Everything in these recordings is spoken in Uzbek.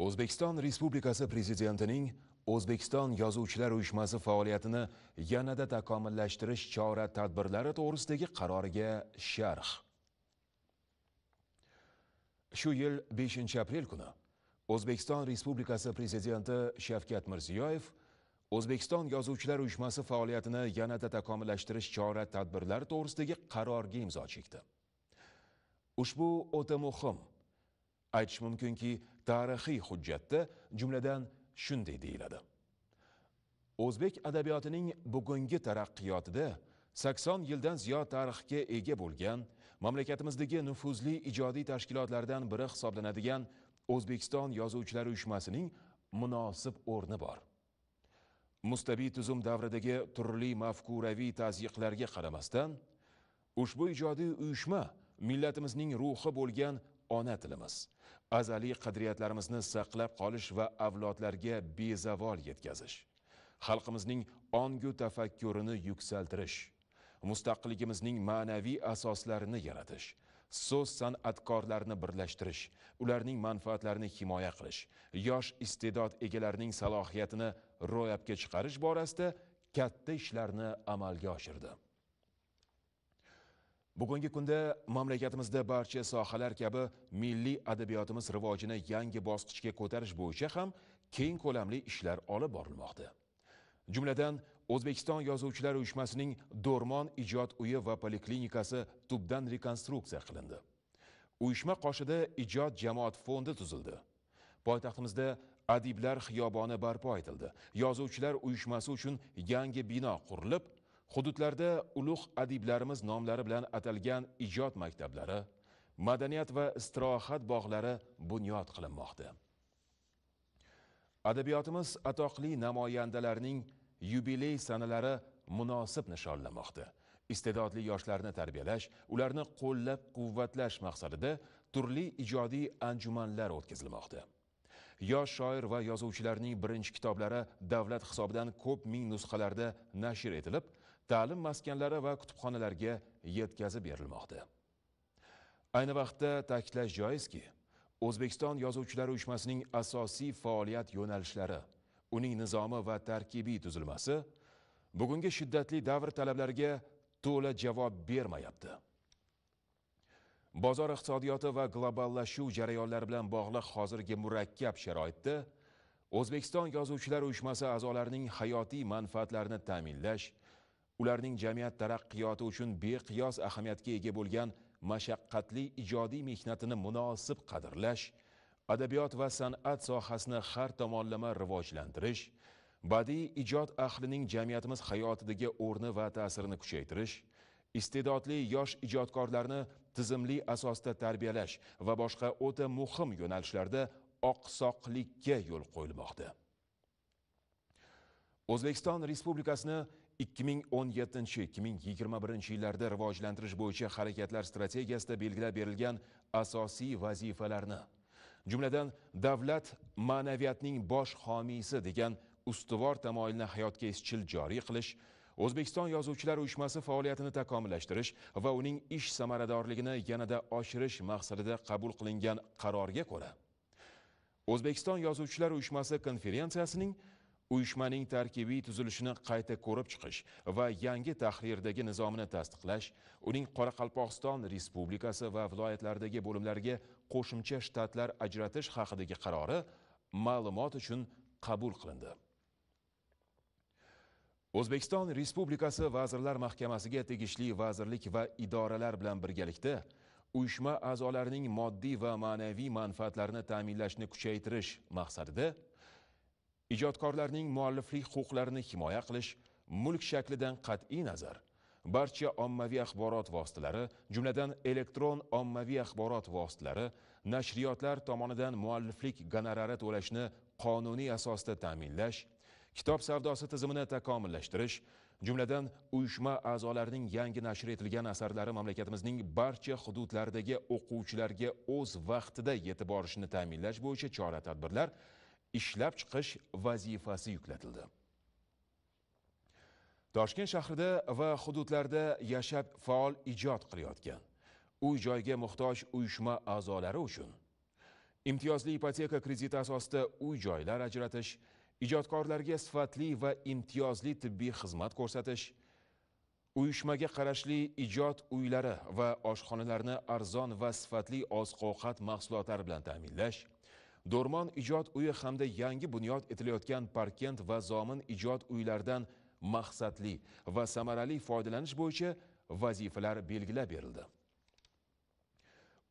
o'zbekiston respublikasi prezidentining o'zbekiston yozuvchilar uyushmasi faoliyatini yanada takomillashtirish chora tadbirlari to'g'risidagi qaroriga sharh shu yil 5 aprel kuni o'zbekiston respublikasi prezidenti shavkat mirziyoyev o'zbekiston yozuvchilar uyushmasi faoliyatini yanada takomillashtirish chora tadbirlari to'g'risidagi qarorga imzo chekdi ushbu o'ta muhim aytish mumkinki tarixiy hujjatda jumladan shunday deyiladi o'zbek adabiyotining bugungi taraqqiyotida sakson yildan ziyod tarixga ega bo'lgan mamlakatimizdagi nufuzli ijodiy tashkilotlardan biri hisoblanadigan o'zbekiston yozuvchilar uyushmasining munosib o'rni bor mustabiy tuzum davridagi turli mafkuraviy tazyiqlarga qaramasdan ushbu ijodiy uyushma millatimizning ruhi bo'lgan ona tilimiz azaliy qadriyatlarimizni saqlab qolish va avlodlarga bezavol yetkazish xalqimizning ongu tafakkurini yuksaltirish mustaqilligimizning ma'naviy asoslarini yaratish so'z san'atkorlarini birlashtirish ularning manfaatlarini himoya qilish yosh iste'dod egalarining salohiyatini ro'yobga chiqarish borasida katta ishlarni amalga oshirdi bugungi kunda mamlakatimizda barcha sohalar kabi milliy adabiyotimiz rivojini yangi bosqichga ko'tarish bo'yicha ham keng ko'lamli ishlar olib borilmoqda jumladan o'zbekiston yozuvchilar uyushmasining do'rmon ijod uyi va poliklinikasi tubdan rekonstruksiya qilindi uyushma qoshida ijod jamoat fondi tuzildi poytaxtimizda adiblar xiyoboni barpo etildi yozuvchilar uyushmasi uchun yangi bino qurilib hududlarda ulug' adiblarimiz nomlari bilan atalgan ijod maktablari madaniyat va istirohat bog'lari bunyod qilinmoqda adabiyotimiz atoqli namoyandalarning yubiley sanalari munosib nishonlamoqda iste'dodli yoshlarni tarbiyalash ularni qo'llab quvvatlash maqsadida turli ijodiy anjumanlar o'tkazilmoqda yosh shoir va yozuvchilarning birinchi kitoblari davlat hisobidan ko'p ming nusxalarda nashr etilib ta'lim maskanlari va kutubxonalarga yetkazib berilmoqda ayni vaqtda ta'kidlash joizki o'zbekiston yozuvchilar uyushmasining asosiy faoliyat yo'nalishlari uning nizomi va tarkibiy tuzilmasi bugungi shiddatli davr talablariga to'la javob bermayapti bozor iqtisodiyoti va globallashuv jarayonlari bilan bog'liq hozirgi murakkab sharoitda o'zbekiston yozuvchilar uyushmasi a'zolarining hayotiy manfaatlarini ta'minlash ularning jamiyat taraqqiyoti uchun beqiyos ahamiyatga ega bo'lgan mashaqqatli ijodiy mehnatini munosib qadrlash adabiyot va san'at sohasini har tomonlama rivojlantirish badiiy ijod ahlining jamiyatimiz hayotidagi o'rni va ta'sirini kuchaytirish iste'dodli yosh ijodkorlarni tizimli asosda tarbiyalash va boshqa o'ta muhim yo'nalishlarda oqsoqlikka yo'l qo'yilmoqda o'zbekiston respublikasini 2017-2021 yillarda rivojlantirish bo'yicha harakatlar strategiyasida belgilab berilgan asosiy vazifalarni, jumladan davlat ma'naviyatning bosh homiysi degan ustuvor tamoyilni hayotga izchil joriy qilish, O'zbekiston yozuvchilar uyushmasi faoliyatini takomillashtirish va uning ish samaradorligini yanada oshirish maqsadida qabul qilingan qarorga ko'ra O'zbekiston yozuvchilar uyushmasi konferensiyasining uyushmaning tarkibiy tuzilishini qayta ko'rib chiqish va yangi tahrirdagi nizomni tasdiqlash uning qoraqalpog'iston respublikasi va viloyatlaridagi bo'limlariga qo'shimcha shtatlar ajratish haqidagi qarori ma'lumot uchun qabul qilindi o'zbekiston respublikasi vazirlar mahkamasiga tegishli vazirlik va idoralar bilan birgalikda uyushma a'zolarining moddiy va ma'naviy manfaatlarini ta'minlashni kuchaytirish maqsadida ijodkorlarning mualliflik huquqlarini himoya qilish mulk shaklidan qat'iy nazar barcha ommaviy axborot vositalari jumladan elektron ommaviy axborot vositalari nashriyotlar tomonidan mualliflik gonorari to'lashni qonuniy asosda ta'minlash kitob savdosi tizimini takomillashtirish jumladan uyushma a'zolarining yangi nashr etilgan asarlari mamlakatimizning barcha hududlaridagi o'quvchilarga o'z vaqtida yetib borishini ta'minlash bo'yicha chora tadbirlar ishlab chiqish vazifasi yuklatildi toshkent shahrida va hududlarda yashab faol ijod qilayotgan uy joyga muhtoj uyushma a'zolari uchun imtiyozli ipoteka krediti asosida uy joylar ajratish ijodkorlarga sifatli va imtiyozli tibbiy xizmat ko'rsatish uyushmaga qarashli ijod uylari va oshxonalarni arzon va sifatli oziq ovqat mahsulotlari bilan ta'minlash do'rmon ijod uyi hamda yangi bunyod etilayotgan parkent va zomin ijod uylaridan maqsadli va samarali foydalanish bo'yicha vazifalar belgilab berildi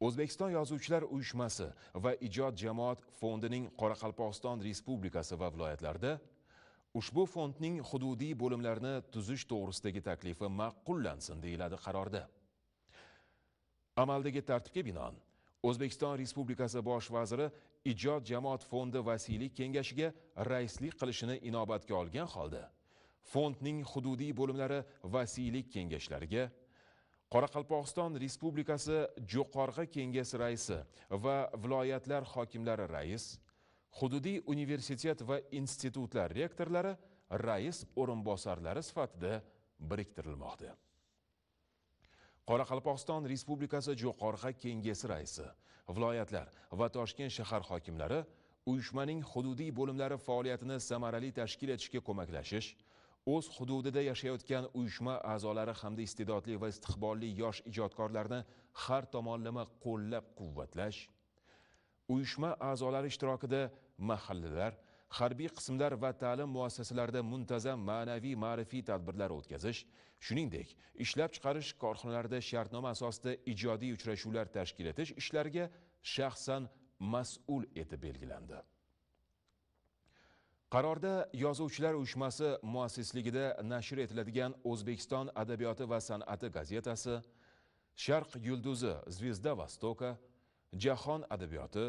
o'zbekiston yozuvchilar uyushmasi va ijod jamoat fondining qoraqalpog'iston respublikasi va viloyatlarida ushbu fondning hududiy bo'limlarini tuzish to'g'risidagi taklifi ma'qullansin deyiladi qarorda amaldagi tartibga binoan o'zbekiston respublikasi bosh vaziri ijod jamoat fondi vasiylik kengashiga raislik qilishini inobatga olgan holda fondning hududiy bo'limlari vasiylik kengashlariga qoraqalpog'iston respublikasi Jo'qorg'i kengasi raisi va viloyatlar hokimlari rais hududiy universitet va institutlar rektorlari rais o'rinbosarlari sifatida biriktirilmoqda qoraqalpog'iston respublikasi jo'qorg'a kengashi raisi viloyatlar va toshkent shahar hokimlari uyushmaning hududiy bo'limlari faoliyatini samarali tashkil etishga ko'maklashish o'z hududida yashayotgan uyushma a'zolari hamda iste'dodli va istiqbolli yosh ijodkorlarni har tomonlama qo'llab quvvatlash uyushma a'zolari ishtirokida mahallalar harbiy qismlar va ta'lim muassasalarida muntazam ma'naviy ma'rifiy tadbirlar o'tkazish shuningdek ishlab chiqarish korxonalarida shartnoma asosida ijodiy uchrashuvlar tashkil etish ishlariga shaxsan mas'ul etib belgilandi qarorda yozuvchilar uyushmasi muassisligida nashr etiladigan o'zbekiston adabiyoti va san'ati gazetasi sharq yulduzi zvezda vostoka jahon adabiyoti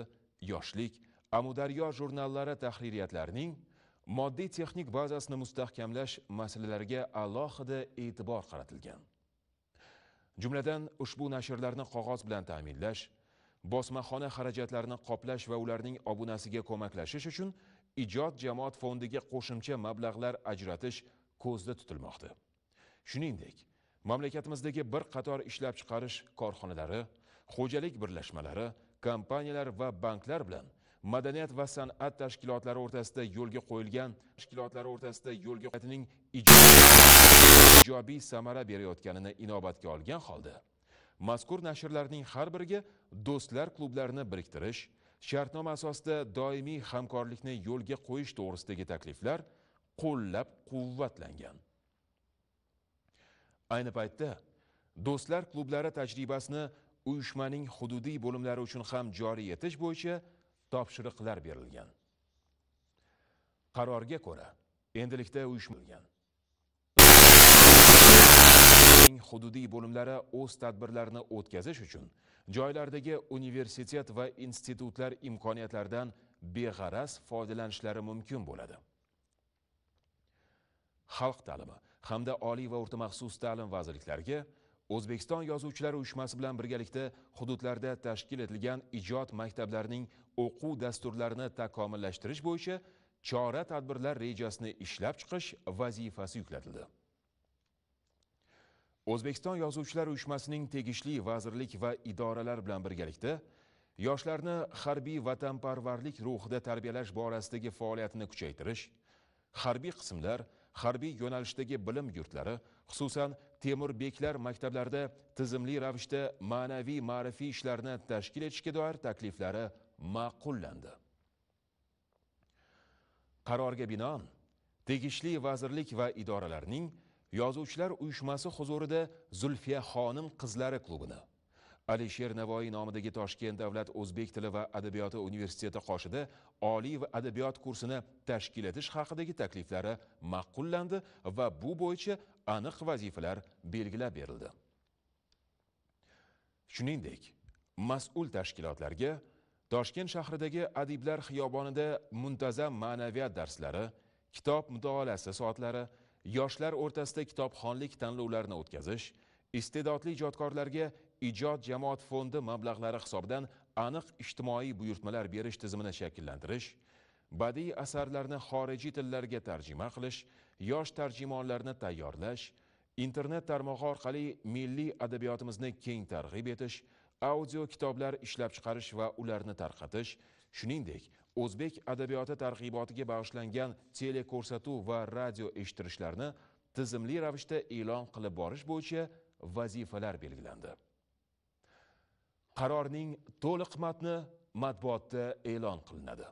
yoshlik amudaryo jurnallari tahririyatlarining moddiy texnik bazasini mustahkamlash masalalariga alohida e'tibor qaratilgan jumladan ushbu nashrlarni qog'oz bilan ta'minlash bosmaxona xarajatlarini qoplash va ularning obunasiga ko'maklashish uchun ijod jamoat fondiga qo'shimcha mablag'lar ajratish ko'zda tutilmoqda shuningdek mamlakatimizdagi bir qator ishlab chiqarish korxonalari xo'jalik birlashmalari kompaniyalar va banklar bilan madaniyat va san'at tashkilotlari o'rtasida yo'lga qo'yilgan tashkilotlari o'rtasida yo'lga qo'yilganing ijobiy samara berayotganini inobatga olgan holda mazkur nashrlarning har biriga do'stlar klublarini biriktirish shartnoma asosida doimiy hamkorlikni yo'lga qo'yish to'g'risidagi takliflar qo'llab quvvatlangan ayni paytda do'stlar klublari tajribasini uyushmaning hududiy bo'limlari uchun ham joriy etish bo'yicha topshiriqlar berilgan qarorga ko'ra endilikda uyushmagan hududiy bo'limlari o'z tadbirlarini o'tkazish uchun joylardagi universitet va institutlar imkoniyatlaridan beg'araz foydalanishlari mumkin bo'ladi xalq ta'limi hamda oliy va o'rta maxsus ta'lim vazirliklariga o'zbekiston yozuvchilar uyushmasi bilan birgalikda hududlarda tashkil etilgan ijod maktablarining o'quv dasturlarini takomillashtirish bo'yicha chora tadbirlar rejasini ishlab chiqish vazifasi yuklatildi o'zbekiston yozuvchilar uyushmasining tegishli vazirlik va idoralar bilan birgalikda yoshlarni harbiy vatanparvarlik ruhida tarbiyalash borasidagi faoliyatini kuchaytirish harbiy qismlar harbiy yo'nalishdagi bilim yurtlari xususan temur beklar maktablarida tizimli ravishda ma'naviy ma'rifiy ishlarni tashkil etishga doir takliflari ma'qullandi qarorga binoan tegishli vazirlik va idoralarning yozuvchilar uyushmasi huzurida zulfiya xonim qizlari klubini alisher navoiy nomidagi toshkent davlat o'zbek tili va adabiyoti universiteti qoshida oliy va adabiyot kursini tashkil etish haqidagi takliflari ma'qullandi va bu bo'yicha aniq vazifalar belgilab berildi shuningdek mas'ul tashkilotlarga toshkent shahridagi adiblar xiyobonida muntazam ma'naviyat darslari kitob mutolaasi soatlari yoshlar o'rtasida kitobxonlik tanlovlarini o'tkazish iste'dodli ijodkorlarga ijod jamoat fondi mablag'lari hisobidan aniq ijtimoiy buyurtmalar berish tizimini shakllantirish badiiy asarlarni xorijiy tillarga tarjima qilish yosh tarjimonlarni tayyorlash internet tarmog'i orqali milliy adabiyotimizni keng targ'ib etish audio kitoblar ishlab chiqarish va ularni tarqatish shuningdek o'zbek adabiyoti targ'ibotiga bag'ishlangan teleko'rsatuv va radio eshittirishlarni tizimli ravishda e'lon qilib borish bo'yicha vazifalar belgilandi qarorning to'liq matni matbuotda e'lon qilinadi